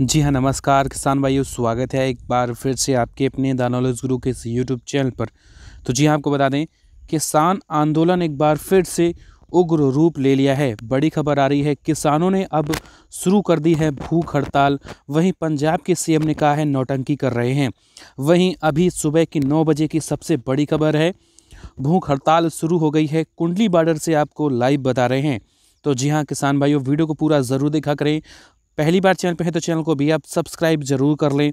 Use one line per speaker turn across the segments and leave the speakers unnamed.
जी हाँ नमस्कार किसान भाइयों स्वागत है एक बार फिर से आपके अपने नॉलेज गुरु के इस यूट्यूब चैनल पर तो जी हाँ आपको बता दें किसान आंदोलन एक बार फिर से उग्र रूप ले लिया है बड़ी खबर आ रही है किसानों ने अब शुरू कर दी है भूख हड़ताल वहीं पंजाब के सीएम ने कहा है नौटंकी कर रहे हैं वहीं अभी सुबह की नौ बजे की सबसे बड़ी खबर है भूख हड़ताल शुरू हो गई है कुंडली बॉर्डर से आपको लाइव बता रहे हैं तो जी हाँ किसान भाइयों वीडियो को पूरा ज़रूर देखा करें पहली बार चैनल पे है तो चैनल को भी आप सब्सक्राइब जरूर कर लें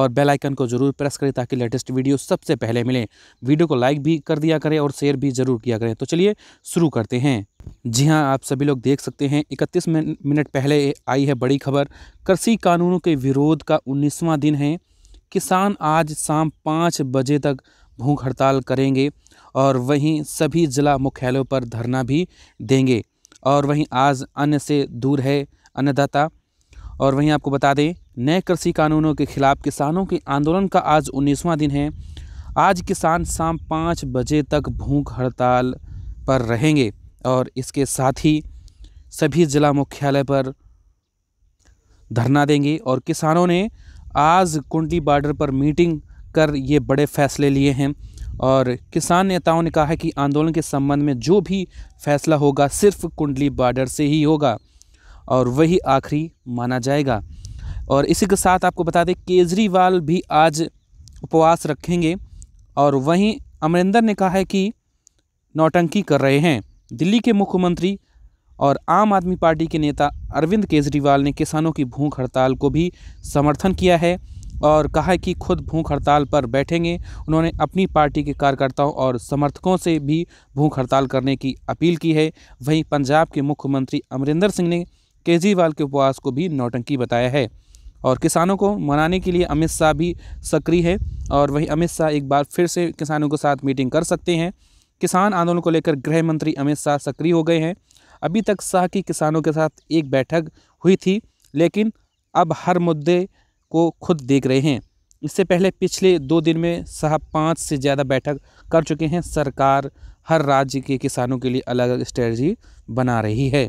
और बेल आइकन को जरूर प्रेस करें ताकि लेटेस्ट वीडियो सबसे पहले मिलें वीडियो को लाइक भी कर दिया करें और शेयर भी जरूर किया करें तो चलिए शुरू करते हैं जी हाँ आप सभी लोग देख सकते हैं 31 मिनट पहले आई है बड़ी खबर कृषि कानूनों के विरोध का उन्नीसवां दिन है किसान आज शाम पाँच बजे तक भूख हड़ताल करेंगे और वहीं सभी जिला मुख्यालयों पर धरना भी देंगे और वहीं आज अन्य से दूर है अन्नदाता और वहीं आपको बता दें नए कृषि कानूनों के खिलाफ किसानों के आंदोलन का आज उन्नीसवां दिन है आज किसान शाम पाँच बजे तक भूख हड़ताल पर रहेंगे और इसके साथ ही सभी जिला मुख्यालय पर धरना देंगे और किसानों ने आज कुंडली बॉर्डर पर मीटिंग कर ये बड़े फैसले लिए हैं और किसान नेताओं ने कहा है कि आंदोलन के संबंध में जो भी फैसला होगा सिर्फ कुंडली बॉर्डर से ही होगा और वही आखिरी माना जाएगा और इसी के साथ आपको बता दें केजरीवाल भी आज उपवास रखेंगे और वहीं अमरिंदर ने कहा है कि नौटंकी कर रहे हैं दिल्ली के मुख्यमंत्री और आम आदमी पार्टी के नेता अरविंद केजरीवाल ने किसानों की भूख हड़ताल को भी समर्थन किया है और कहा है कि खुद भूख हड़ताल पर बैठेंगे उन्होंने अपनी पार्टी के कार्यकर्ताओं और समर्थकों से भी भूख हड़ताल करने की अपील की है वहीं पंजाब के मुख्यमंत्री अमरिंदर सिंह ने केजरीवाल के उपवास को भी नौटंकी बताया है और किसानों को मनाने के लिए अमित शाह भी सक्रिय है और वही अमित शाह एक बार फिर से किसानों के साथ मीटिंग कर सकते हैं किसान आंदोलन को लेकर गृह मंत्री अमित शाह सक्रिय हो गए हैं अभी तक शाह की किसानों के साथ एक बैठक हुई थी लेकिन अब हर मुद्दे को खुद देख रहे हैं इससे पहले पिछले दो दिन में शाह पाँच से ज़्यादा बैठक कर चुके हैं सरकार हर राज्य के किसानों के लिए अलग अलग स्ट्रेटजी बना रही है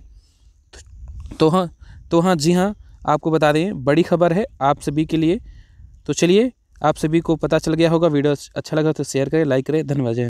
तो हाँ तो हाँ जी हाँ आपको बता दें बड़ी खबर है आप सभी के लिए तो चलिए आप सभी को पता चल गया होगा वीडियो अच्छा लगा तो शेयर करें लाइक करें धन्यवाद